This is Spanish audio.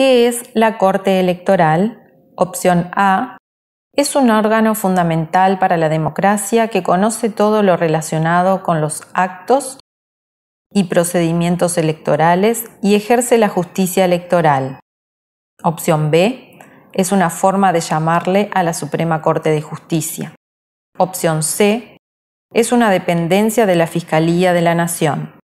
¿Qué es la Corte Electoral? Opción A. Es un órgano fundamental para la democracia que conoce todo lo relacionado con los actos y procedimientos electorales y ejerce la justicia electoral. Opción B. Es una forma de llamarle a la Suprema Corte de Justicia. Opción C. Es una dependencia de la Fiscalía de la Nación.